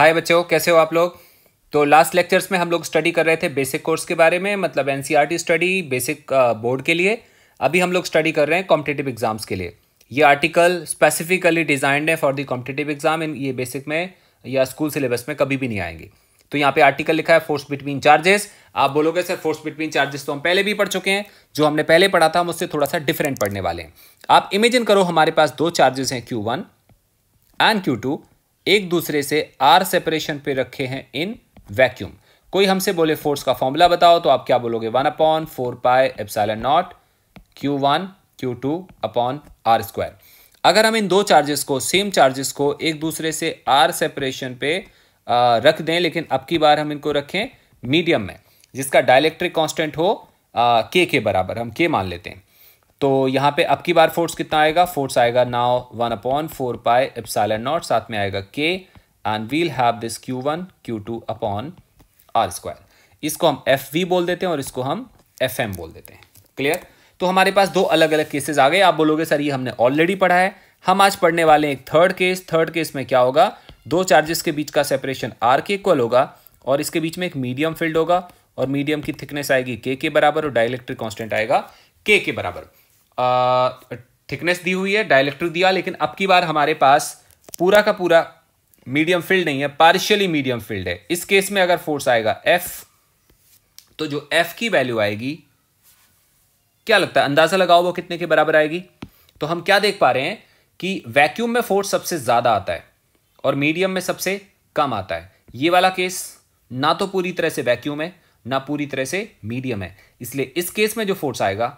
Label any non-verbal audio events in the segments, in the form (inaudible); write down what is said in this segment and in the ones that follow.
हाय बच्चों कैसे हो आप लोग तो लास्ट लेक्चर्स में हम लोग स्टडी कर रहे थे बेसिक कोर्स के बारे में मतलब एन स्टडी बेसिक बोर्ड के लिए अभी हम लोग स्टडी कर रहे हैं कॉम्पिटेटिव एग्जाम्स के लिए ये आर्टिकल स्पेसिफिकली डिजाइंड है फॉर दी कॉम्पिटेटिव एग्जाम इन ये बेसिक में या स्कूल सिलेबस में कभी भी नहीं आएंगे तो यहाँ पे आर्टिकल लिखा है फोर्स बिटवीन चार्जेस आप बोलोगे सर फोर्स बिटवीन चार्जेस तो हम पहले भी पढ़ चुके हैं जो हमने पहले पढ़ा था हम उससे थोड़ा सा डिफरेंट पढ़ने वाले हैं आप इमेजिन करो हमारे पास दो चार्जेस हैं Q one and Q two एक दूसरे से आर सेपरेशन पे रखे हैं इन वैक्यूम कोई हमसे बोले फोर्स का फॉर्मूला बताओ तो आप क्या बोलोगे one upon four pi epsilon naught Q one Q two upon R square अगर हम इन दो चार्जेस को सेम चार्जेस को एक दूसरे से आर सेपरेशन पे आ, रख दें लेकिन अब की बार हम इनको रखें मीडियम में जिसका डायलेक्ट्रिक कॉन्स्टेंट हो के के बराबर हम के मान लेते हैं तो यहाँ पे अब की बार फोर्स कितना आएगा फोर्स आएगा now one upon four pi epsilon naught साथ में आएगा K and we'll have this Q one Q two upon R square इसको हम एफ वी बोल देते हैं और इसको हम एफ एम बोल देते हैं क्लियर तो हमारे पास दो अलग अलग केसेस आ गए आप बोलोगे सर ये हमने ऑलरेडी पढ़ा है हम आज पढ़ने वाले हैं एक थर्ड केस थर्ड केस में क्या होगा दो चार्जेस के बीच का सेपरेशन आर के इक्वल होगा और इसके बीच में एक मीडियम फील्ड होगा और मीडियम की थिकनेस आएगी के के बराबर और डायलेक्ट्रिक कॉन्स्टेंट आएगा के के बराबर थिकनेस दी हुई है डायलेक्ट्रिक दिया लेकिन अब की बार हमारे पास पूरा का पूरा मीडियम फील्ड नहीं है पार्शियली मीडियम फील्ड है इस केस में अगर फोर्स आएगा एफ तो जो एफ की वैल्यू आएगी क्या लगता है अंदाजा लगाओ वो कितने के बराबर आएगी तो हम क्या देख पा रहे हैं कि वैक्यूम में फोर्स सबसे ज़्यादा आता है और मीडियम में सबसे कम आता है ये वाला केस ना तो पूरी तरह से वैक्यूम है ना पूरी तरह से मीडियम है इसलिए इस केस में जो फोर्स आएगा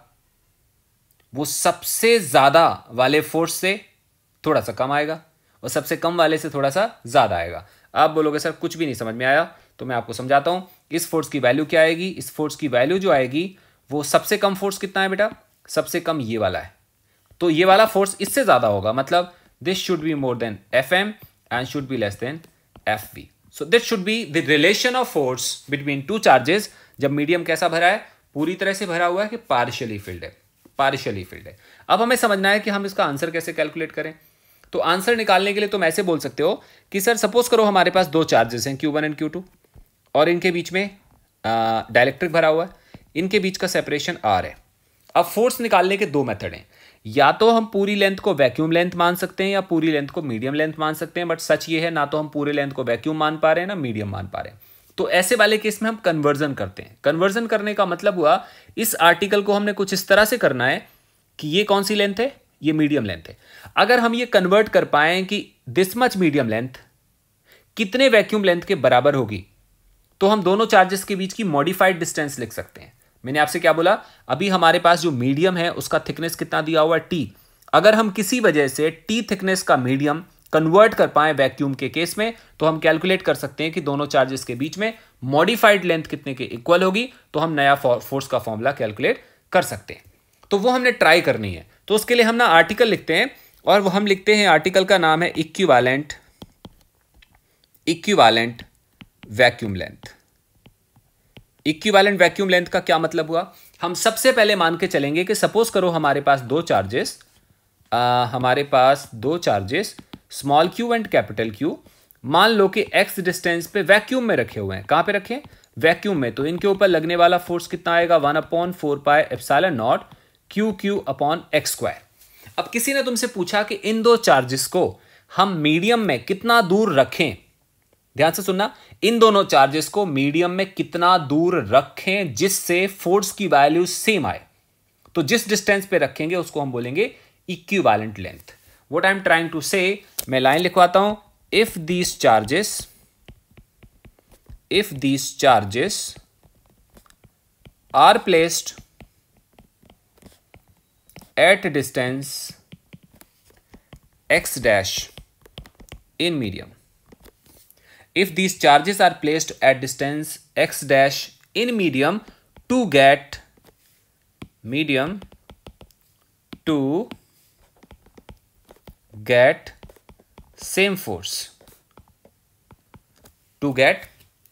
वो सबसे ज़्यादा वाले फोर्स से थोड़ा सा कम आएगा और सबसे कम वाले से थोड़ा सा ज़्यादा आएगा आप बोलोगे सर कुछ भी नहीं समझ में आया तो मैं आपको समझाता हूं इस फोर्स की वैल्यू क्या आएगी इस फोर्स की वैल्यू जो आएगी वो सबसे कम फोर्स कितना है बेटा सबसे कम ये वाला है तो ये वाला फोर्स इससे ज़्यादा होगा मतलब this should be more than F M and should be less than F V so this should be the relation of force between two charges जब मीडियम कैसा भरा है पूरी तरह से भरा हुआ है कि पार्शियली फिल्ड है पार्शियली फील्ड है अब हमें समझना है कि हम इसका आंसर कैसे कैलकुलेट करें तो आंसर निकालने के लिए तुम ऐसे बोल सकते हो कि सर सपोज करो हमारे पास दो चार्जेस हैं Q one and Q two और इनके बीच में डायलेक्ट्रिक भरा हुआ है इनके बीच का सेपरेशन आर है अब फोर्स निकालने के दो मेथड हैं या तो हम पूरी लेंथ को वैक्यूम लेंथ मान सकते हैं या पूरी लेंथ को मीडियम लेंथ मान सकते हैं बट सच ये है ना तो हम पूरे लेंथ को वैक्यूम मान पा रहे हैं ना मीडियम मान पा रहे हैं तो ऐसे वाले केस में हम कन्वर्जन करते हैं कन्वर्जन करने का मतलब हुआ इस आर्टिकल को हमने कुछ इस तरह से करना है कि ये कौन सी लेंथ है ये मीडियम लेंथ है अगर हम ये कन्वर्ट कर पाए कि दिस मच मीडियम लेंथ कितने वैक्यूम लेंथ के बराबर होगी तो हम दोनों चार्जेस के बीच की मॉडिफाइड डिस्टेंस लिख सकते हैं मैंने आपसे क्या बोला अभी हमारे पास जो मीडियम है उसका थिकनेस कितना दिया हुआ टी अगर हम किसी वजह से टी थिकनेस का मीडियम कन्वर्ट कर पाए वैक्यूम के केस में तो हम कैलकुलेट कर सकते हैं कि दोनों चार्जेस के बीच में मॉडिफाइड लेंथ कितने के इक्वल होगी तो हम नया फोर्स का फॉर्मूला कैलकुलेट कर सकते हैं तो वो हमने ट्राई करनी है तो उसके लिए हम ना आर्टिकल लिखते हैं और वो हम लिखते हैं आर्टिकल का नाम है equivalent equivalent vacuum length equivalent vacuum length का क्या मतलब हुआ हम सबसे पहले मान के चलेंगे कि सपोज करो हमारे पास दो चार्जेस हमारे पास दो charges small Q and capital Q मान लो कि एक्स डिस्टेंस पे वैक्यूम में रखे हुए हैं कहां पे रखे वैक्यूम में तो इनके ऊपर लगने वाला फोर्स कितना आएगा one upon four pi epsilon naught Q Q upon X square अब किसी ने तुमसे पूछा कि इन दो चार्जेस को हम मीडियम में कितना दूर रखें ध्यान से सुनना इन दोनों चार्जेस को मीडियम में कितना दूर रखें जिससे फोर्स की वैल्यू सेम आए तो जिस डिस्टेंस पे रखेंगे उसको हम बोलेंगे equivalent length what I am trying to say मैं लाइन लिखवाता हूं if these charges if these charges are placed at distance x dash in medium if these charges are placed at distance x dash in medium to get medium to get same force to get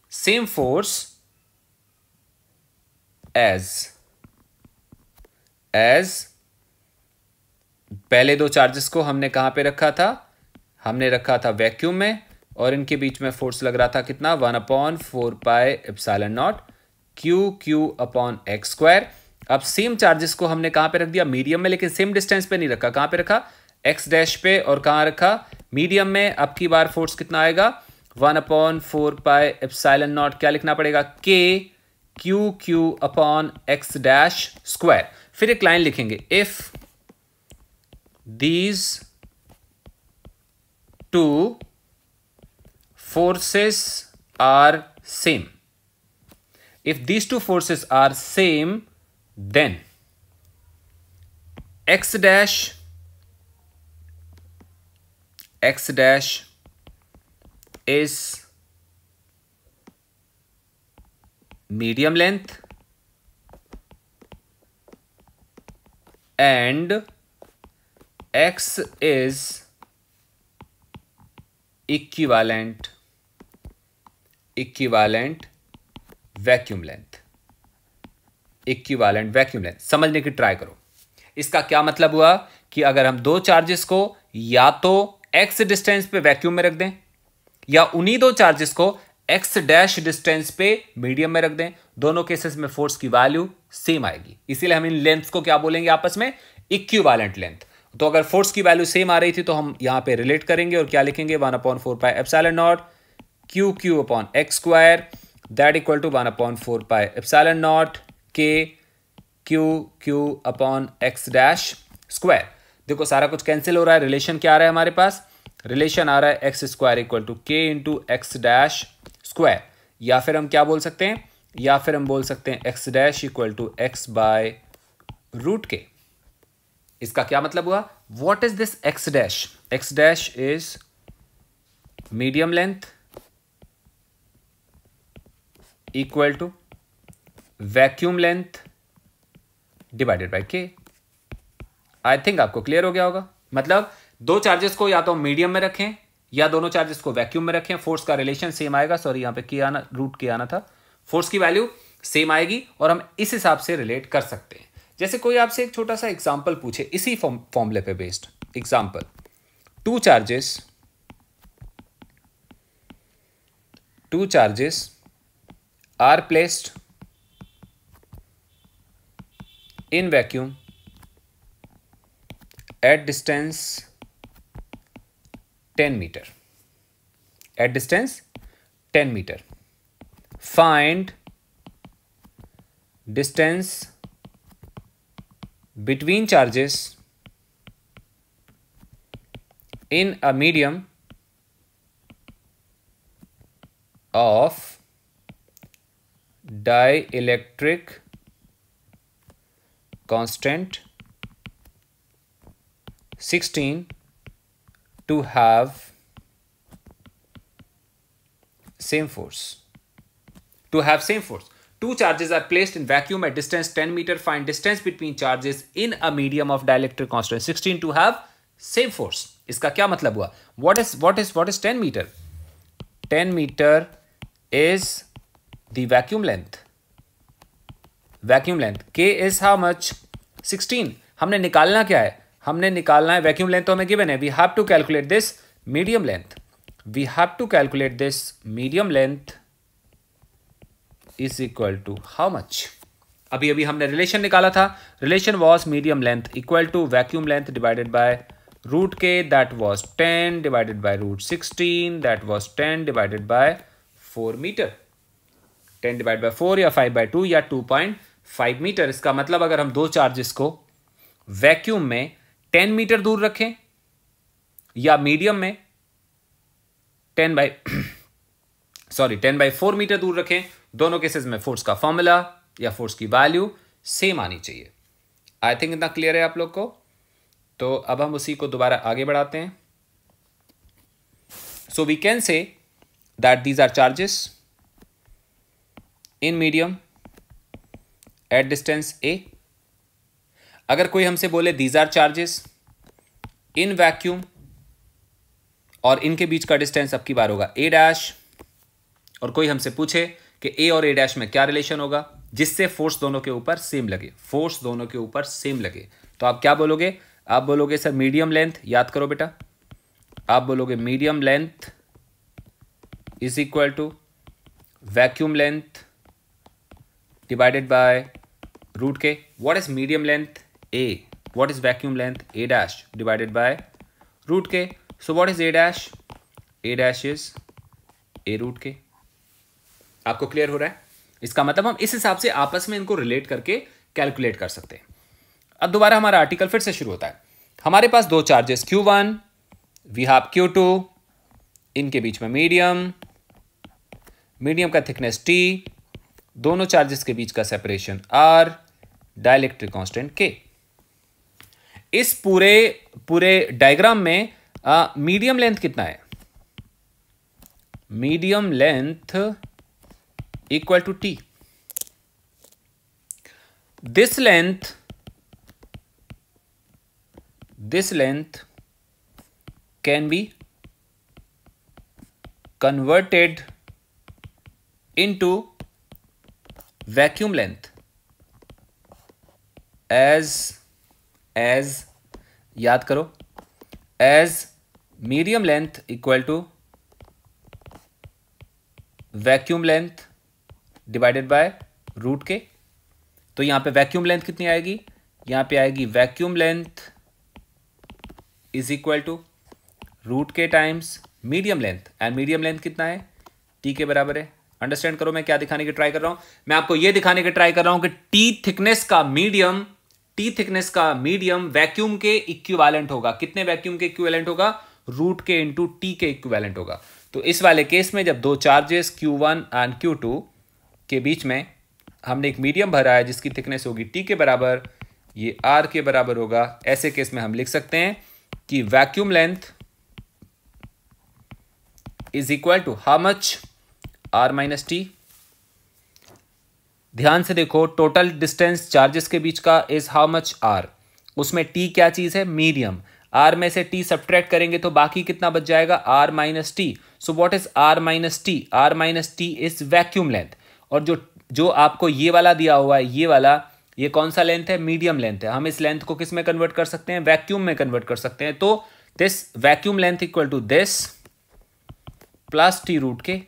same force as as पहले दो charges को हमने कहां पे रखा था हमने रखा था वैक्यूम में और इनके बीच में फोर्स लग रहा था कितना one upon four pi epsilon naught Q Q upon X square अब सेम चार्जेस को हमने कहां पे रख दिया मीडियम में लेकिन सेम डिस्टेंस पे नहीं रखा कहां पे रखा एक्स डैश पे और कहाँ रखा मीडियम में अब की बार फोर्स कितना आएगा one upon four pi epsilon naught क्या लिखना पड़ेगा K Q Q upon X dash square फिर एक लाइन लिखेंगे if these two forces are same if these two forces are same then X dash x dash is medium length and x is equivalent equivalent vacuum length equivalent vacuum length समझने की try करो इसका क्या मतलब हुआ कि अगर हम दो चार्जेस को या तो एक्स डिस्टेंस पे वैक्यूम में रख दें या उन्हीं दो चार्जेस को एक्स डैश डिस्टेंस पे मीडियम में रख दें दोनों केसेस में फोर्स की वैल्यू सेम आएगी इसीलिए हम इन लेंथ को क्या बोलेंगे आपस में इक्वालेंट लेंथ तो अगर फोर्स की वैल्यू सेम आ रही थी तो हम यहां पे रिलेट करेंगे और क्या लिखेंगे one upon four pi epsilon naught Q Q upon X square that equal to one upon four pi epsilon naught K Q Q upon X dash square देखो सारा कुछ कैंसिल हो रहा है रिलेशन क्या आ रहा है हमारे पास रिलेशन आ रहा है X square equal to K into X dash square या फिर हम क्या बोल सकते हैं या फिर हम बोल सकते हैं X dash equal to X by root K इसका क्या मतलब हुआ what is this X dash X dash is medium length equal to vacuum length divided by K I think आपको क्लियर हो गया होगा मतलब दो चार्जेस को या तो मीडियम में रखें या दोनों चार्जेस को वैक्यूम में रखें फोर्स का रिलेशन सेम आएगा सॉरी यहाँ पे के आना रूट के आना था फोर्स की वैल्यू सेम आएगी और हम इस हिसाब से रिलेट कर सकते हैं जैसे कोई आपसे एक छोटा सा एग्जाम्पल पूछे इसी फॉर्मूले पे based example two charges two charges are placed in vacuum at distance 10 meter at distance 10 meter find distance between charges in a medium of dielectric constant 16 to have same force. To have same force. Two charges are placed in vacuum at distance 10 meter. Find distance between charges in a medium of dielectric constant 16 to have same force. इसका क्या मतलब हुआ what is what is what is ten metre ten metre is the vacuum length vacuum length K is how much sixteen हमने निकालना क्या है हमने निकालना है वैक्यूम लेंथ तो हमें गिवन है we have to calculate this medium length we have to calculate this medium length is equal to how much अभी अभी हमने रिलेशन निकाला था relation was medium length equal to vacuum length divided by root K that was ten divided by root sixteen that was ten divided by four metre ten divide by four या five by two या two point five metre इसका मतलब अगर हम दो charges को vacuum में ten metre दूर रखें या मीडियम में ten by (clears throat) sorry ten by four metre दूर रखें दोनों केसेस में फोर्स का फॉर्मूला या फोर्स की वैल्यू सेम आनी चाहिए आई थिंक इतना क्लियर है आप लोग को तो अब हम उसी को दोबारा आगे बढ़ाते हैं so we can say that these are charges in medium at distance A अगर कोई हमसे बोले these are charges in vacuum और इनके बीच का डिस्टेंस अब की बार होगा ए डैश और कोई हमसे पूछे कि ए और ए डैश में क्या रिलेशन होगा जिससे फोर्स दोनों के ऊपर सेम लगे फोर्स दोनों के ऊपर सेम लगे तो आप क्या बोलोगे आप बोलोगे सर मीडियम लेंथ याद करो बेटा आप बोलोगे medium length is equal to vacuum length divided by root K what is medium length A. What is vacuum length? A dash divided by root K. So what is A dash? A dash is A root K. आपको clear हो रहा है इसका मतलब हम इस हिसाब से आपस में इनको रिलेट करके कैलकुलेट कर सकते हैं अब दोबारा हमारा आर्टिकल फिर से शुरू होता है हमारे पास दो charges Q1 one we have Q two इनके बीच में मीडियम मीडियम का थिकनेस T दोनों चार्जेस के बीच का separation R dielectric constant K इस पूरे पूरे डायग्राम में मीडियम uh, लेंथ कितना है medium length equal to T this length this length can be converted into vacuum length as as याद करो as medium length equal to vacuum length divided by root K तो यहां पे vacuum length कितनी आएगी यहां पे आएगी vacuum length is equal to root K times medium length and medium length कितना है टी के बराबर है अंडरस्टैंड करो मैं क्या दिखाने की ट्राई कर रहा हूं मैं आपको यह दिखाने की ट्राई कर रहा हूं कि टी थिकनेस का मीडियम टी थिकनेस का मीडियम वैक्यूम के इक्विवेलेंट होगा कितने वैक्यूम के इक्विवेलेंट होगा रूट के इंटू टी के इक्विवेलेंट होगा तो इस वाले केस में जब दो charges Q one and Q two के बीच में हमने एक मीडियम भरा है जिसकी थिकनेस होगी टी के बराबर ये आर के बराबर होगा ऐसे केस में हम लिख सकते हैं कि vacuum length is equal to how much R minus T ध्यान से देखो टोटल डिस्टेंस चार्जेस के बीच का इज हाउ मच आर उसमें टी क्या चीज़ है मीडियम आर में से टी सब्ट्रैक्ट करेंगे तो बाकी कितना बच जाएगा R minus T so what is R minus T R minus T is vacuum length और जो जो आपको ये वाला दिया हुआ है ये वाला ये कौन सा लेंथ है मीडियम लेंथ है हम इस लेंथ को किस में कन्वर्ट कर सकते हैं वैक्यूम में कन्वर्ट कर सकते हैं तो this vacuum length equal to this plus T root K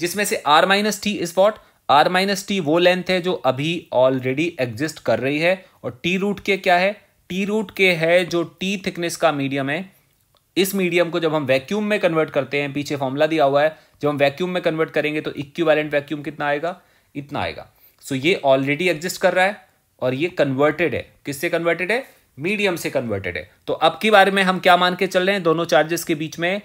जिसमें से R minus T is what R minus T वो लेंथ है जो अभी ऑलरेडी एग्जिस्ट कर रही है और टी रूट के क्या है टी रूट के है जो टी थिकनेस का मीडियम है इस मीडियम को जब हम वैक्यूम में कन्वर्ट करते हैं पीछे फॉर्मूला दिया हुआ है जब हम वैक्यूम में कन्वर्ट करेंगे तो इक्विवेलेंट वैक्यूम कितना आएगा इतना आएगा सो ये ऑलरेडी एग्जिस्ट कर रहा है और ये कन्वर्टेड है किससे कन्वर्टेड है मीडियम से कन्वर्टेड है तो अब के बारे में हम क्या मान के चल रहे हैं दोनों चार्जेस के बीच में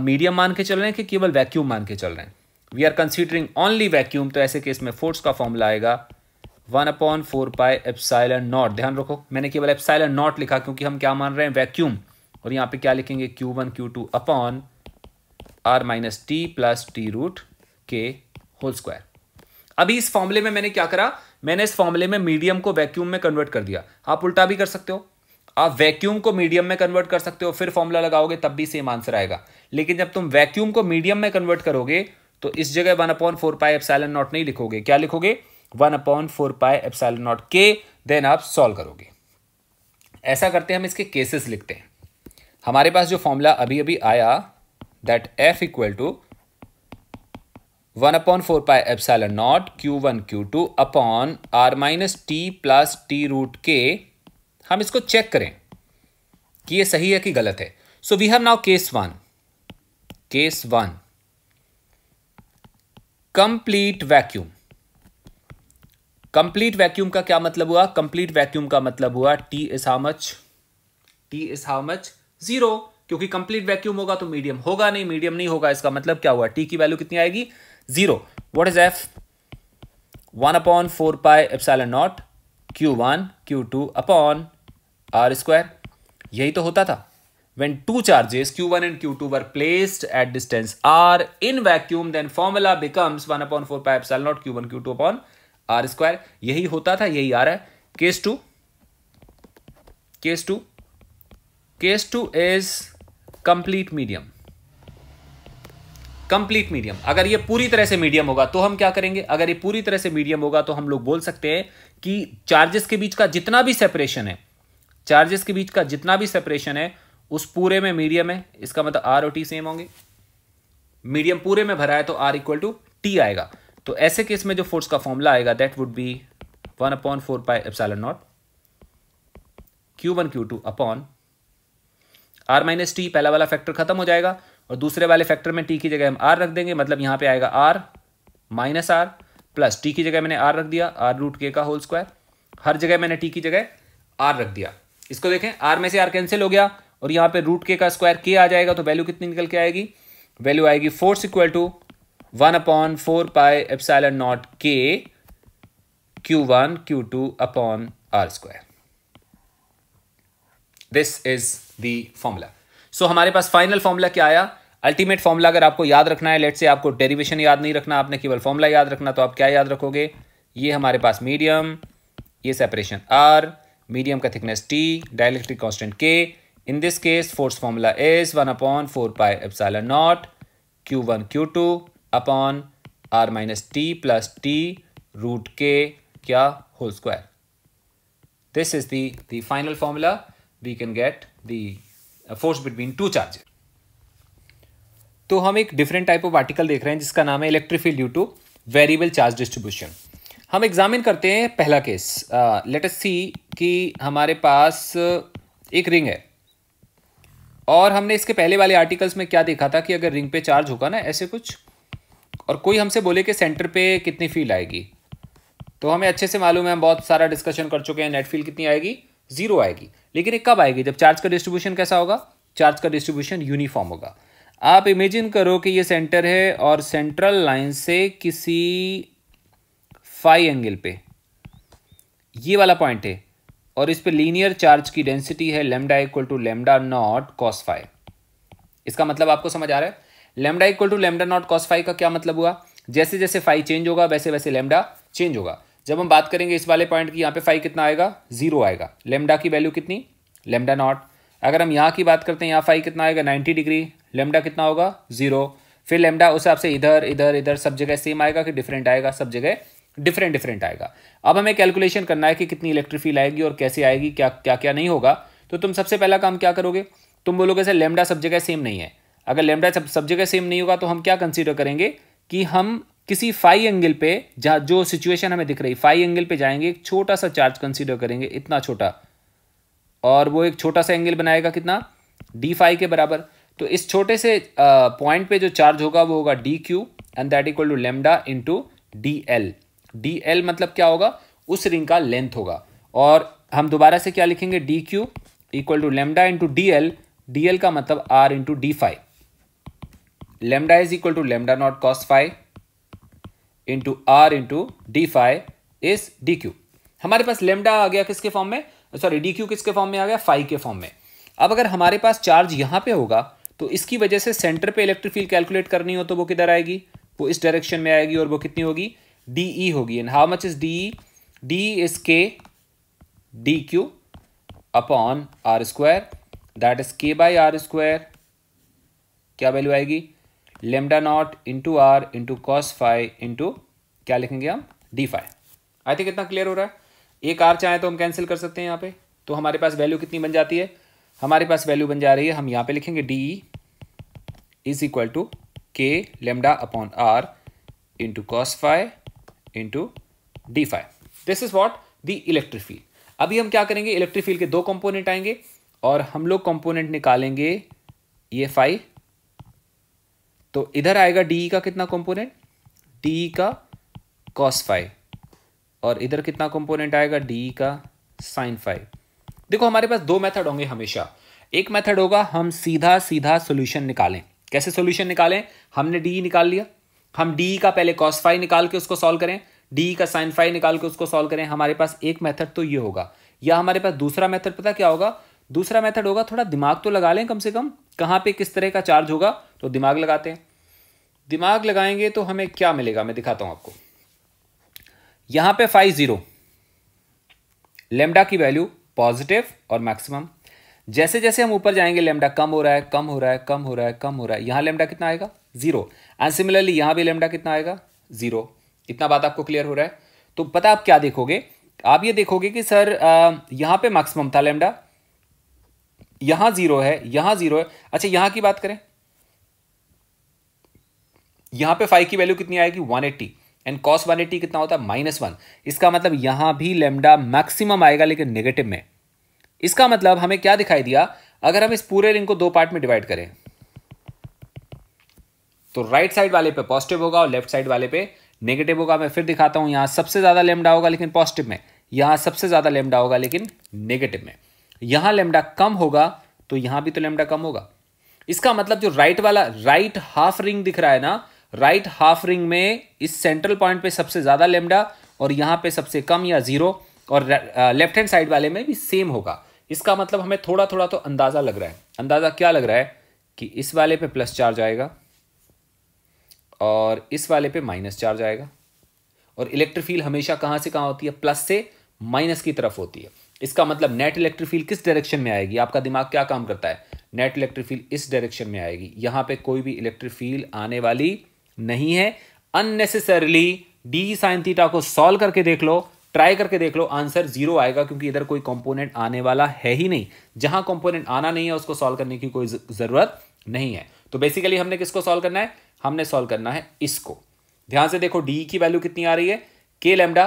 मीडियम मान के चल रहे हैं कि केवल वैक्यूम मान के चल रहे हैं we are considering only vacuum तो ऐसे केस में फोर्स का फॉर्मूला आएगा one upon four pi epsilon naught ध्यान रखो मैंने केवल एपसाइल नॉट लिखा क्योंकि हम क्या मान रहे हैं वैक्यूम और यहां पे क्या लिखेंगे Q one Q two upon R minus T plus T root K whole square अभी इस फॉर्मूले में मैंने क्या करा मैंने इस फॉर्मूले में मीडियम को वैक्यूम में कन्वर्ट कर दिया आप उल्टा भी कर सकते हो आप वैक्यूम को मीडियम में कन्वर्ट कर सकते हो फिर फॉर्मूला लगाओगे तब भी सेम आंसर आएगा लेकिन जब तुम वैक्यूम को मीडियम में कन्वर्ट करोगे तो इस जगह one upon four pi epsilon naught नहीं लिखोगे क्या लिखोगे one upon four pi epsilon naught K then आप सॉल्व करोगे ऐसा करते हैं हम इसके केसेस लिखते हैं हमारे पास जो फॉर्मूला अभी अभी आया that F equal to one upon four pi epsilon naught Q one Q two upon R minus T plus T root K हम इसको चेक करें कि ये सही है कि गलत है so we have now case one case one complete vacuum complete vacuum का क्या मतलब हुआ कंप्लीट वैक्यूम का मतलब हुआ T is how much T is how much zero क्योंकि कंप्लीट वैक्यूम होगा तो मीडियम होगा नहीं मीडियम नहीं होगा इसका मतलब क्या हुआ टी की वैल्यू कितनी आएगी zero what is F one upon four pi epsilon naught Q one Q two upon R square यही तो होता था When two charges Q1 and Q2 were placed at distance R in vacuum, then formula becomes 1 upon 4 pi epsilon not Q1 Q2 upon R square. yahi hota tha yahi aa raha hai case 2 case 2 case 2 is complete medium complete medium अगर ये पूरी तरह से medium होगा तो हम क्या करेंगे अगर ये पूरी तरह से मीडियम होगा तो हम लोग बोल सकते हैं कि चार्जेस के बीच का जितना भी सेपरेशन है चार्जेस के बीच का जितना भी सेपरेशन है उस पूरे में मीडियम है इसका मतलब आर और टी सेम होंगे मीडियम पूरे में भरा है तो आर इक्वल टू टी आएगा तो ऐसे केस में जो फोर्स का फॉर्मूला आएगा that would be one upon four pi epsilon naught Q one Q two upon R minus T पहला वाला फैक्टर खत्म हो जाएगा और दूसरे वाले फैक्टर में टी की जगह हम आर रख देंगे मतलब यहां पे आएगा R minus R plus T की जगह मैंने आर रख दिया आर रूट के का होल स्क्वायर हर जगह मैंने टी की जगह आर रख दिया इसको देखें आर में से आर कैंसिल हो गया और यहाँ पे रूट के का स्क्वायर के आ जाएगा तो वैल्यू कितनी निकल के आएगी वैल्यू आएगी force equal to one upon four pi epsilon naught K Q one Q two upon R square this is the formula so हमारे पास फाइनल फॉर्मूला क्या आया अल्टीमेट फॉर्मूला अगर आपको याद रखना है लेट से आपको डेरिवेशन याद नहीं रखना आपने केवल फॉर्मूला याद रखना तो आप क्या याद रखोगे ये हमारे पास मीडियम ये सेपरेशन आर मीडियम का thickness T dielectric constant K In this case, force formula is 1 upon 4 pi epsilon naught Q1 Q2 upon R minus T plus T root K kya whole square. This is the, the final formula. We can get the uh, force between two charges. तो हम एक different type of article देख रहे हैं जिसका नाम है electric field due to variable charge distribution हम एग्जामिन करते हैं पहला केस लेट अस सी कि हमारे पास एक रिंग है और हमने इसके पहले वाले आर्टिकल्स में क्या देखा था कि अगर रिंग पे चार्ज होगा ना ऐसे कुछ और कोई हमसे बोले कि सेंटर पे कितनी फील्ड आएगी तो हमें अच्छे से मालूम है हम बहुत सारा डिस्कशन कर चुके हैं नेट फील्ड कितनी आएगी जीरो आएगी लेकिन एक कब आएगी जब चार्ज का डिस्ट्रीब्यूशन कैसा होगा चार्ज का डिस्ट्रीब्यूशन यूनिफॉर्म होगा आप इमेजिन करो कि ये सेंटर है और सेंट्रल लाइन से किसी फाइव एंगल पे ये वाला पॉइंट है और इस पर लीनियर चार्ज की डेंसिटी है lambda equal to lambda naught cos phi इसका मतलब आपको समझ आ रहा है lambda equal to lambda naught cos phi का क्या मतलब हुआ जैसे जैसे फाइव चेंज होगा वैसे वैसे लेमडा चेंज होगा जब हम बात करेंगे इस वाले पॉइंट की यहाँ पे फाइव कितना आएगा जीरो आएगा लेमडा की वैल्यू कितनी लेमडा नॉट अगर हम यहाँ की बात करते हैं यहाँ फाइव कितना आएगा नाइन्टी डिग्री लेमडा कितना होगा जीरो फिर लेमडा उस हिसाब से इधर इधर इधर सब जगह सेम आएगा कि डिफरेंट आएगा सब जगह डिफरेंट डिफरेंट आएगा अब हमें कैलकुलेशन करना है कि कितनी इलेक्ट्रिक फील आएगी और कैसे आएगी क्या क्या क्या नहीं होगा तो तुम सबसे पहला काम क्या करोगे तुम बोलोगे सर लेमडा सब जगह सेम नहीं है अगर लेमडा सब सब जगह सेम नहीं होगा तो हम क्या कंसिडर करेंगे कि हम किसी फाई एंगल पे जहाँ जो सिचुएशन हमें दिख रही फाई एंगल पे जाएंगे एक छोटा सा चार्ज कंसीडर करेंगे इतना छोटा और वो एक छोटा सा एंगल बनाएगा कितना डी फाई के बराबर तो इस छोटे से पॉइंट पे जो चार्ज होगा वो होगा D Q and that equal to lambda into D L D L मतलब क्या होगा उस रिंग का लेंथ होगा और हम दोबारा से क्या लिखेंगे D Q equal to lambda into D L D L का मतलब R into D phi lambda is equal to lambda naught cos phi into R into D phi is D Q हमारे पास लेमडा आ गया किसके form में sorry D Q किसके form में आ गया फाइव के फॉर्म में अब अगर हमारे पास चार्ज यहां पे होगा तो इसकी वजह से सेंटर पे इलेक्ट्रिक फील्ड कैलकुलेट करनी हो तो वो किधर आएगी वो इस डायरेक्शन में आएगी और वो कितनी होगी डी ई e होगी and how much is D E D is K D Q upon R square that is K by R square क्या वैल्यू आएगी lambda naught into R into cos phi into क्या लिखेंगे हम D phi I think इतना clear हो रहा है एक आर चाहें तो हम कैंसिल कर सकते हैं यहाँ पे तो हमारे पास वैल्यू कितनी बन जाती है हमारे पास वैल्यू बन जा रही है हम यहाँ पे लिखेंगे D is equal to K lambda upon R into cos phi into D phi this is what the electric field. अभी हम क्या करेंगे इलेक्ट्रिक फील्ड के दो कंपोनेंट आएंगे और हम लोग कंपोनेंट निकालेंगे ये फाइव तो इधर आएगा डी का कितना कंपोनेंट डी का कॉस फाइव और इधर कितना कंपोनेंट आएगा डी का साइन फाइव देखो हमारे पास दो मेथड होंगे हमेशा एक मेथड होगा हम सीधा सीधा सॉल्यूशन निकालें कैसे सॉल्यूशन निकालें हमने डी निकाल लिया हम डी का पहले कॉस फाइव निकाल के उसको सॉल्व करें डी का साइन फाइव निकाल के उसको सॉल्व करें हमारे पास एक मेथड तो ये होगा या हमारे पास दूसरा मेथड पता क्या होगा दूसरा मेथड होगा थोड़ा दिमाग तो लगा लें कम से कम कहाँ पे किस तरह का चार्ज होगा तो दिमाग लगाते हैं दिमाग लगाएंगे तो हमें क्या मिलेगा मैं दिखाता हूँ आपको यहाँ पे फाइव ज़ीरो लेमडा की वैल्यू पॉजिटिव और मैक्सिमम जैसे जैसे हम ऊपर जाएंगे लेमडा कम हो रहा है कम हो रहा है कम हो रहा है कम हो रहा है यहाँ लेमडा कितना आएगा जीरो एंड सिमिलरली यहां भी लेमडा कितना आएगा जीरो इतना बात आपको क्लियर हो रहा है तो पता आप क्या देखोगे आप ये देखोगे कि सर यहां पे मैक्सिमम था लेमडा यहां जीरो है यहां जीरो है अच्छा यहां की बात करें यहां पे फाइव की वैल्यू कितनी आएगी one eighty and cos one eighty कितना होता है माइनस वन इसका मतलब यहां भी लेमडा मैक्सिमम आएगा लेकिन नेगेटिव में इसका मतलब हमें क्या दिखाई दिया अगर हम इस पूरे रिंग को दो पार्ट में डिवाइड करें तो राइट साइड वाले पे पॉजिटिव होगा और लेफ्ट साइड वाले पे नेगेटिव होगा मैं फिर दिखाता हूँ यहाँ सबसे ज़्यादा लेमडा होगा लेकिन पॉजिटिव में यहाँ सबसे ज़्यादा लेमडा होगा लेकिन नेगेटिव में यहाँ लेमडा कम होगा तो यहाँ भी तो लेमडा कम होगा इसका मतलब जो राइट वाला राइट हाफ रिंग दिख रहा है ना राइट हाफ रिंग में इस सेंट्रल पॉइंट पे सबसे ज़्यादा लेमडा और यहां पे सबसे कम या ज़ीरो और लेफ्ट हैंड साइड वाले में भी सेम होगा इसका मतलब हमें थोड़ा थोड़ा तो अंदाज़ा लग रहा है अंदाज़ा क्या लग रहा है कि इस वाले पे प्लस चार्ज आएगा और इस वाले पे माइनस चार्ज आएगा और इलेक्ट्रोफील हमेशा कहाँ से कहाँ होती है प्लस से माइनस की तरफ होती है इसका मतलब नेट इलेक्ट्रोफील किस डायरेक्शन में आएगी आपका दिमाग क्या काम करता है नेट इलेक्ट्रोफील इस डायरेक्शन में आएगी यहाँ पे कोई भी इलेक्ट्रोफील आने वाली नहीं है अननेसेसरली डी साइन थीटा को सॉल्व करके देख लो ट्राई करके देख लो आंसर जीरो आएगा क्योंकि इधर कोई कंपोनेंट आने वाला है ही नहीं जहां कंपोनेंट आना नहीं है उसको सॉल्व करने की कोई जरूरत नहीं है तो बेसिकली हमने किसको सॉल्व करना है हमने सॉल्व करना है इसको ध्यान से देखो डी की वैल्यू कितनी आ रही है K lambda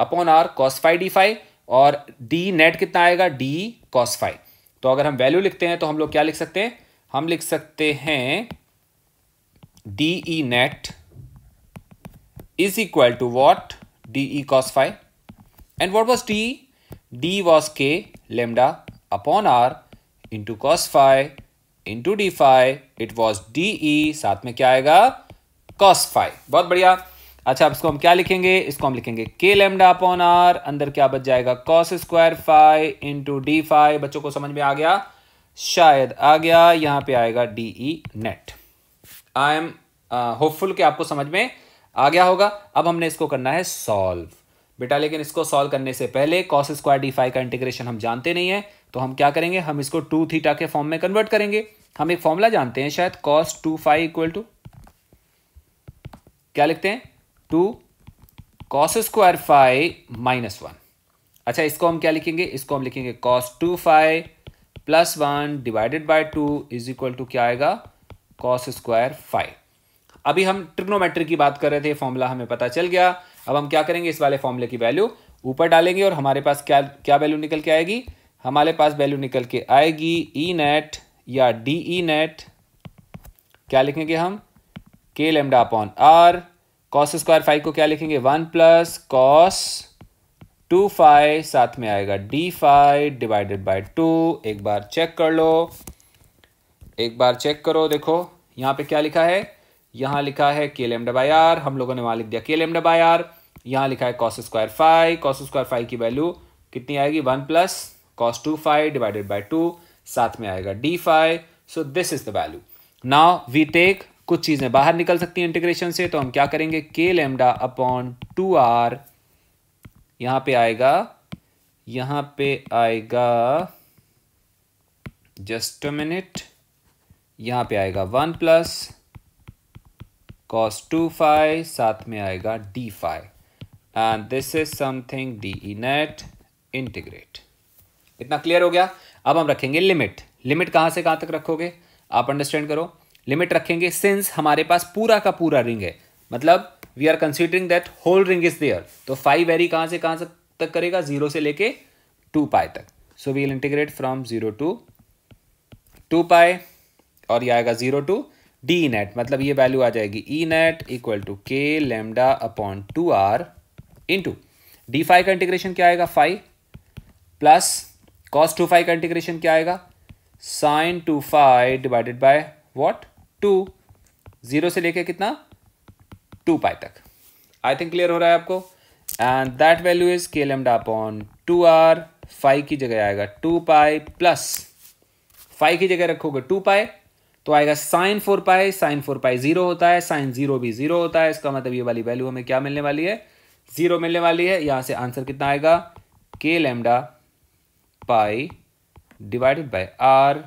upon R phi D phi और डी नेट कितना आएगा डी फाइव तो अगर हम वैल्यू लिखते हैं तो हम लोग क्या लिख सकते हैं हम लिख सकते हैं D E net is equal to what D E phi and what was D D was K lambda upon R into phi into D phi it was D E साथ में क्या आएगा कॉस फाइव बहुत बढ़िया अच्छा अब इसको हम क्या लिखेंगे इसको हम लिखेंगे के लेमडा अपॉन आर अंदर क्या बच जाएगा cos square phi into D phi बच्चों को समझ में आ गया शायद आ गया यहाँ पे आएगा D E net I am hopeful कि आपको समझ में आ गया होगा अब हमने इसको करना है सॉल्व बेटा लेकिन इसको सॉल्व करने से पहले कॉस स्क्वायर डी फाइव का इंटीग्रेशन हम जानते नहीं है तो हम क्या करेंगे हम इसको टू थीटा के फॉर्म में कन्वर्ट करेंगे हम एक फॉर्मूला जानते हैं शायद cos two phi equal to क्या लिखते हैं two cos square phi minus one अच्छा इसको हम क्या लिखेंगे इसको हम लिखेंगे cos two phi plus one divided by two is equal to क्या आएगा कॉस स्क्वायर फाइव अभी हम ट्रिग्नोमेट्रिक की बात कर रहे थे फॉर्मूला हमें पता चल गया अब हम क्या करेंगे इस वाले फॉर्मूले की वैल्यू ऊपर डालेंगे और हमारे पास क्या क्या वैल्यू निकल के आएगी हमारे पास वैल्यू निकल के आएगी ई e नेट या डी ई नेट क्या लिखेंगे हम K lambda upon R cos square phi को क्या लिखेंगे one plus cos two phi साथ में आएगा D phi divided by two एक बार चेक कर लो एक बार चेक करो देखो यहां पे क्या लिखा है यहां लिखा है के लेमडा बाई आर हम लोगों ने वहां लिख दिया के लेमडा बाई आर यहां लिखा है cos square phi cos square phi की वैल्यू कितनी आएगी one plus cos two phi divided by two साथ में आएगा D phi so this is the value now we take कुछ चीज़ें बाहर निकल सकती हैं इंटीग्रेशन से तो हम क्या करेंगे के लेमडा अपॉन टू आर यहां पर आएगा यहां पे आएगा जस्ट मिनिट यहां यहाँ पे आएगा one plus cos two phi साथ में आएगा D phi and this is something D E net integrate इतना क्लियर हो गया अब हम रखेंगे लिमिट लिमिट कहाँ से कहाँ तक रखोगे आप अंडरस्टैंड करो लिमिट रखेंगे सिंस हमारे पास पूरा का पूरा रिंग है मतलब we are considering that whole ring is there तो फाइव वेरी कहाँ से कहाँ तक करेगा जीरो से लेके टू पाए तक so we'll integrate from zero to two pi और यह आएगा जीरो टू डी नेट मतलब ये वैल्यू आ जाएगी E net equal to K lambda upon two R into D phi का इंटीग्रेशन क्या आएगा phi plus cos two phi का इंटीग्रेशन क्या आएगा sine two phi divided by what two zero से लेके कितना टू पाई तक आई थिंक क्लियर हो रहा है आपको and that value is K lambda upon two R phi की जगह आएगा टू पाई प्लस फाइव की जगह रखोगे टू पाई तो आएगा sine four pi sine four pi zero होता है साइन जीरो भी जीरो होता है इसका मतलब ये वाली वैल्यू हमें क्या मिलने वाली है जीरो मिलने वाली है यहां से आंसर कितना आएगा K lambda pi divided by R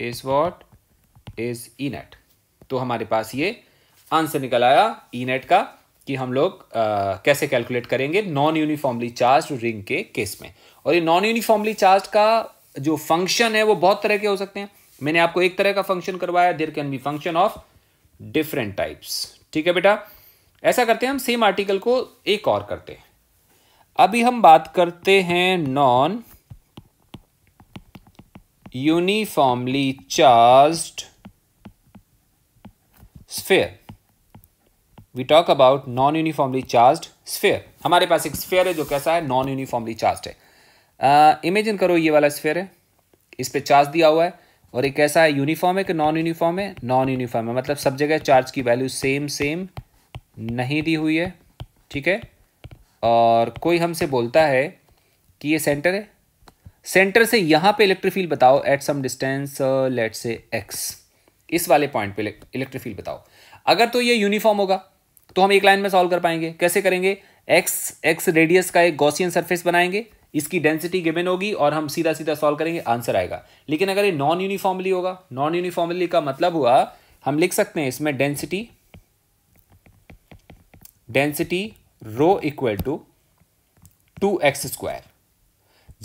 is what is e net तो हमारे पास ये आंसर निकल आया ई e नेट का कि हम लोग आ, कैसे कैलकुलेट करेंगे नॉन यूनिफॉर्मली चार्ज रिंग के केस में और ये नॉन यूनिफॉर्मली चार्ज का जो फंक्शन है वो बहुत तरह के हो सकते हैं मैंने आपको एक तरह का फंक्शन करवाया there can be function of different types ठीक है बेटा ऐसा करते हैं हम सेम आर्टिकल को एक और करते हैं अभी हम बात करते हैं non uniformly charged sphere we talk about non uniformly charge sphere हमारे पास एक sphere है जो कैसा है नॉन यूनिफॉर्मली चार्ज है इमेजिन imagine करो ये वाला स्फेयर है इस पर चार्ज दिया हुआ है और एक कैसा है यूनिफॉर्म है कि नॉन यूनिफॉर्म है नॉन यूनिफॉर्म है मतलब सब जगह चार्ज की वैल्यू सेम सेम नहीं दी हुई है ठीक है और कोई हमसे बोलता है कि ये सेंटर है सेंटर से यहाँ पे इलेक्ट्रिक फील्ड बताओ at some distance let say X इस वाले पॉइंट पे इलेक्ट्रिक फील्ड बताओ अगर तो ये यूनिफॉर्म होगा तो हम एक लाइन में सॉल्व कर पाएंगे कैसे करेंगे एक्स एक्स रेडियस का एक गॉसियन सरफेस बनाएंगे इसकी डेंसिटी गिवन होगी और हम सीधा सीधा सॉल्व करेंगे आंसर आएगा लेकिन अगर ये नॉन यूनिफॉर्मली होगा नॉन यूनिफॉर्मली का मतलब हुआ हम लिख सकते हैं इसमें density density rho equal to two X square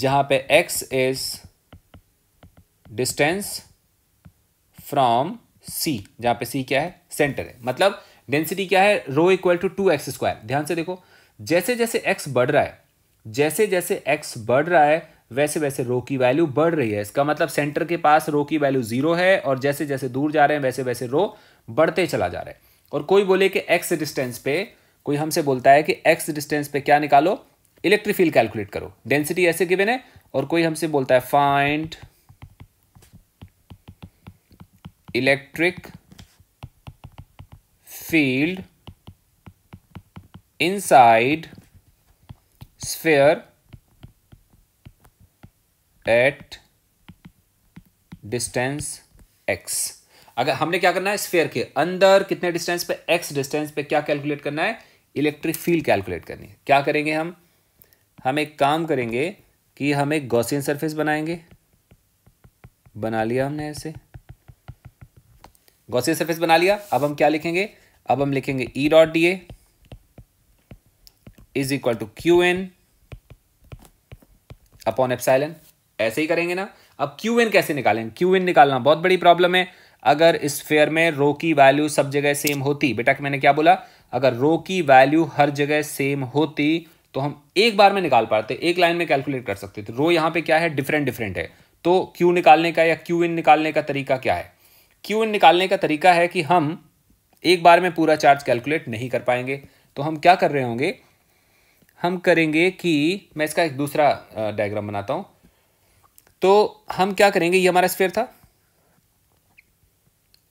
जहां पे x is distance from c जहां पे c क्या है सेंटर है मतलब डेंसिटी क्या है rho equal to two X square ध्यान से देखो जैसे जैसे x बढ़ रहा है जैसे जैसे x बढ़ रहा है वैसे वैसे रो की वैल्यू बढ़ रही है इसका मतलब सेंटर के पास रो की वैल्यू जीरो है और जैसे जैसे दूर जा रहे हैं वैसे वैसे रो बढ़ते चला जा रहा है और कोई बोले कि एक्स डिस्टेंस पे कोई हमसे बोलता है कि एक्स डिस्टेंस पे क्या निकालो इलेक्ट्रिक फील्ड कैलकुलेट करो डेंसिटी ऐसे गिवन है और कोई हमसे बोलता है find electric field inside sphere at distance X अगर हमने क्या करना है स्फेयर के अंदर कितने डिस्टेंस पे एक्स डिस्टेंस पे क्या कैलकुलेट करना है इलेक्ट्रिक फील्ड कैलकुलेट करनी है क्या करेंगे हम हम एक काम करेंगे कि हम एक गौसियन सरफेस बनाएंगे बना लिया हमने ऐसे गौसियन सरफेस बना लिया अब हम क्या लिखेंगे अब हम लिखेंगे E dot D is equal to Q N upon epsilon ऐसे ही करेंगे ना अब क्यू एन कैसे निकालेंगे क्यू एन निकालना बहुत बड़ी प्रॉब्लम है अगर इस फेयर में रो की वैल्यू सब जगह सेम होती बेटा मैंने क्या बोला अगर रो की वैल्यू हर जगह सेम होती तो हम एक बार में निकाल पाते एक लाइन में कैलकुलेट कर सकते थे रो यहाँ पे क्या है डिफरेंट डिफरेंट है तो क्यू निकालने का या क्यू इन निकालने का तरीका क्या है क्यू इन निकालने का तरीका है कि हम एक बार में पूरा चार्ज कैलकुलेट नहीं कर पाएंगे तो हम क्या कर रहे होंगे हम करेंगे कि मैं इसका एक दूसरा डायग्राम बनाता हूँ तो हम क्या करेंगे ये हमारा स्फेयर था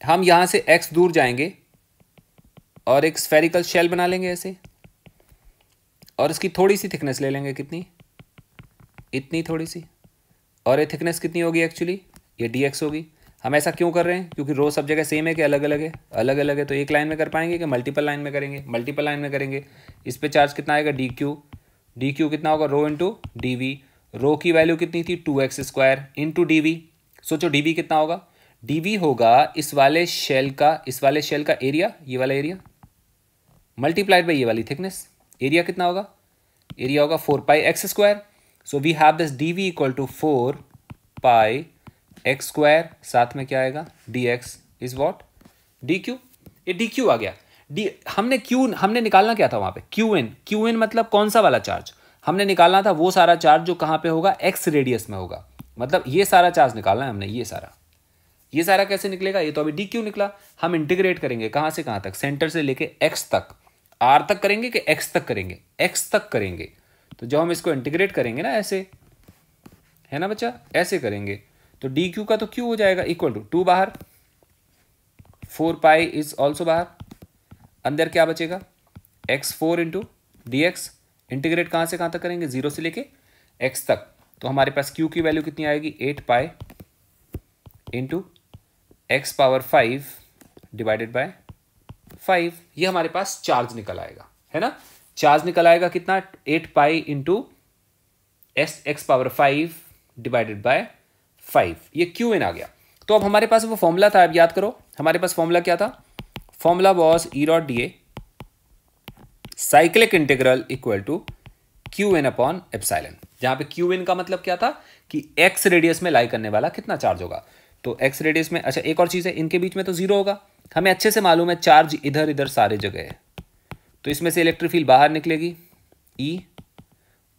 हम यहाँ से एक्स दूर जाएंगे और एक स्फेरिकल शेल बना लेंगे ऐसे और इसकी थोड़ी सी थिकनेस ले लेंगे कितनी इतनी थोड़ी सी और ये थिकनेस कितनी होगी एक्चुअली ये डी एक्स होगी हम ऐसा क्यों कर रहे हैं क्योंकि रो सब जगह सेम है कि अलग अलग है अलग अलग है तो एक लाइन में कर पाएंगे कि मल्टीपल लाइन में करेंगे मल्टीपल लाइन में करेंगे इस पर चार्ज कितना आएगा डी क्यू डी क्यू कितना होगा rho into D V rho की वैल्यू कितनी थी two X square into D V सोचो डी वी कितना होगा डी वी होगा इस वाले शेल का इस वाले शेल का एरिया ये वाला एरिया मल्टीप्लाइड बाई ये वाली थिकनेस एरिया कितना होगा एरिया होगा four pi X square so we have this D V equal to four pi X square साथ में क्या आएगा D X is what D Q ये डी क्यू आ गया डी हमने क्यू हमने निकालना क्या था वहां पे क्यू एन क्यू एन मतलब कौन सा वाला चार्ज हमने निकालना था वो सारा चार्ज जो कहाँ पे होगा एक्स रेडियस में होगा मतलब ये सारा चार्ज निकालना है हमने ये सारा ये सारा कैसे निकलेगा ये तो अभी डी क्यू निकला हम इंटीग्रेट करेंगे कहाँ से कहाँ तक सेंटर से लेके एक्स तक आर तक करेंगे कि एक्स तक करेंगे एक्स तक करेंगे तो जब हम इसको इंटीग्रेट करेंगे ना ऐसे है ना बच्चा ऐसे करेंगे तो डी क्यू का तो क्यू हो जाएगा इक्वल टू टू बाहर फोर पाई इज ऑल्सो बाहर अंदर क्या बचेगा X four into D X integrate कहाँ से कहाँ तक करेंगे जीरो से लेके एक्स तक तो हमारे पास क्यू की वैल्यू कितनी आएगी eight pi into X power five divided by five ये हमारे पास चार्ज निकल आएगा है ना चार्ज निकल आएगा कितना eight pi into S X power five divided by five ये क्यू एन आ गया तो अब हमारे पास वो फॉर्मूला था अब याद करो हमारे पास फॉर्मूला क्या था formula was E dot D A cyclic integral equal to Q N upon epsilon जहां पे क्यू एन का मतलब क्या था कि एक्स रेडियस में लाई करने वाला कितना चार्ज होगा तो एक्स रेडियस में अच्छा एक और चीज़ है इनके बीच में तो जीरो होगा हमें अच्छे से मालूम है चार्ज इधर इधर सारे जगह है तो इसमें से इलेक्ट्रिक फील्ड बाहर निकलेगी ई e,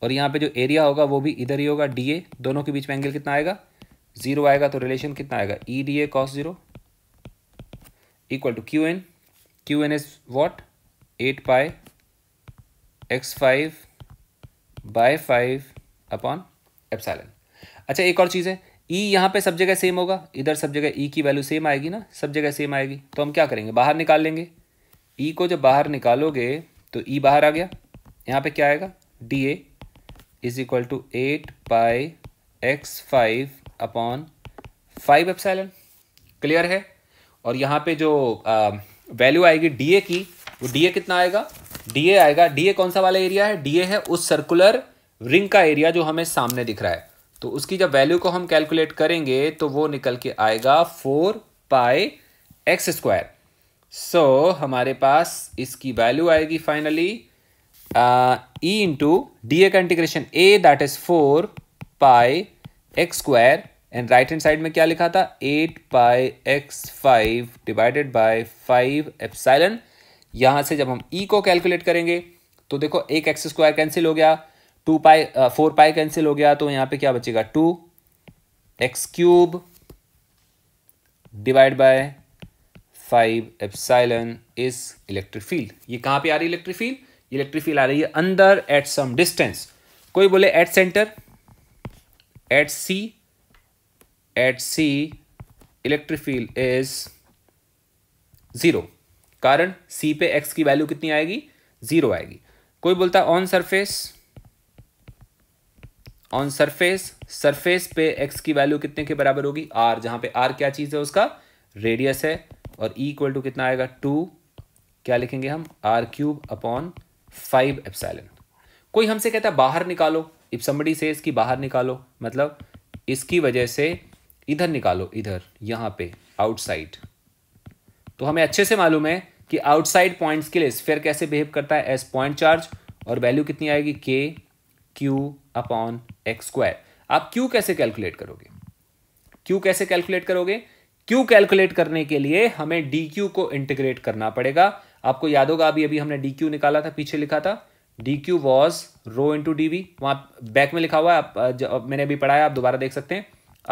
और यहाँ पे जो एरिया होगा वो भी इधर ही होगा डी ए दोनों के बीच में एंगल कितना आएगा जीरो आएगा तो रिलेशन कितना आएगा E D A cos zero equal to Q N Q N is what eight pi X five by five upon epsilon अच्छा एक और चीज़ है ई e यहाँ पे सब जगह सेम होगा इधर सब जगह ई e की वैल्यू सेम आएगी ना सब जगह सेम आएगी तो हम क्या करेंगे बाहर निकाल लेंगे ई e को जब बाहर निकालोगे तो ई e बाहर आ गया यहाँ पे क्या आएगा D A is equal to eight by X five upon five epsilon clear है और यहाँ पे जो वैल्यू आएगी डी ए की वो डी ए कितना आएगा डी ए आएगा डी ए कौन सा वाला एरिया है डी ए है उस सर्कुलर रिंग का एरिया जो हमें सामने दिख रहा है तो उसकी जब वैल्यू को हम कैलकुलेट करेंगे तो वो निकल के आएगा four pi X square so हमारे पास इसकी वैल्यू आएगी finally E into D A का integration A that is four pi X square and right hand side में क्या लिखा था eight pi X five divided by five epsilon यहाँ से जब हम ई e को कैलकुलेट करेंगे तो देखो एक एक्स स्क्वायर कैंसिल हो गया two pi four pi cancel हो गया तो यहां पे क्या बचेगा two X cube divide by five epsilon is electric field ये कहां पे आ रही है इलेक्ट्रिक फील्ड इलेक्ट्रिक फील्ड आ रही है अंदर एट सम डिस्टेंस कोई बोले at centre at C at C electric field is zero कारण सी पे एक्स की वैल्यू कितनी आएगी ज़ीरो आएगी कोई बोलता on surface on surface surface पे एक्स की वैल्यू कितने के बराबर होगी आर जहां पे आर क्या चीज़ है उसका रेडियस है और ई इक्वल टू कितना आएगा टू क्या लिखेंगे हम R cube upon five epsilon कोई हमसे कहता है बाहर निकालो इफ से इसकी बाहर निकालो मतलब इसकी वजह से इधर निकालो इधर यहां पे आउटसाइड तो हमें अच्छे से मालूम है कि आउटसाइड पॉइंट्स के लिए स्फेयर कैसे बिहेव करता है एस पॉइंट चार्ज और वैल्यू कितनी आएगी K Q upon X square आप क्यू कैसे कैलकुलेट करोगे क्यू कैसे कैलकुलेट करोगे क्यू कैलकुलेट करने के लिए हमें डी क्यू को इंटीग्रेट करना पड़ेगा आपको याद होगा अभी अभी हमने डी क्यू निकाला था पीछे लिखा था D Q was rho into D V वहां बैक में लिखा हुआ है आप जब मैंने अभी पढ़ाया आप दोबारा देख सकते हैं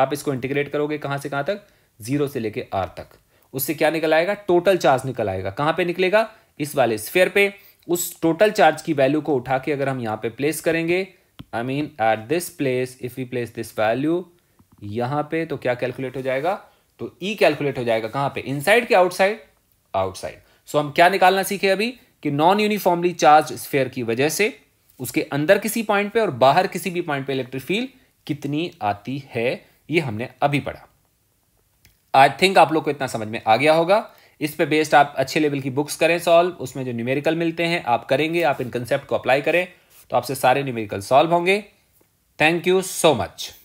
आप इसको इंटीग्रेट करोगे कहां से कहां तक जीरो से लेके आर तक उससे क्या निकल आएगा टोटल चार्ज निकल आएगा कहां पे निकलेगा इस वाले स्फेयर पे उस टोटल चार्ज की वैल्यू को उठा के अगर हम यहाँ पे प्लेस करेंगे I mean at this place if you place this value यहाँ पे तो क्या कैलकुलेट हो जाएगा तो ई e कैलकुलेट हो जाएगा कहाँ पे इनसाइड के आउटसाइड आउटसाइड सो हम क्या निकालना सीखे अभी कि नॉन यूनिफॉर्मली चार्ज स्फेयर की वजह से उसके अंदर किसी पॉइंट पे और बाहर किसी भी पॉइंट पे इलेक्ट्रिक फील्ड कितनी आती है ये हमने अभी पढ़ा आई थिंक आप लोग को इतना समझ में आ गया होगा इस पे बेस्ड आप अच्छे लेवल की बुक्स करें सॉल्व उसमें जो न्यूमेरिकल मिलते हैं आप करेंगे आप इन कंसेप्ट को अप्लाई करें तो आपसे सारे न्यूमेरिकल सॉल्व होंगे थैंक यू सो मच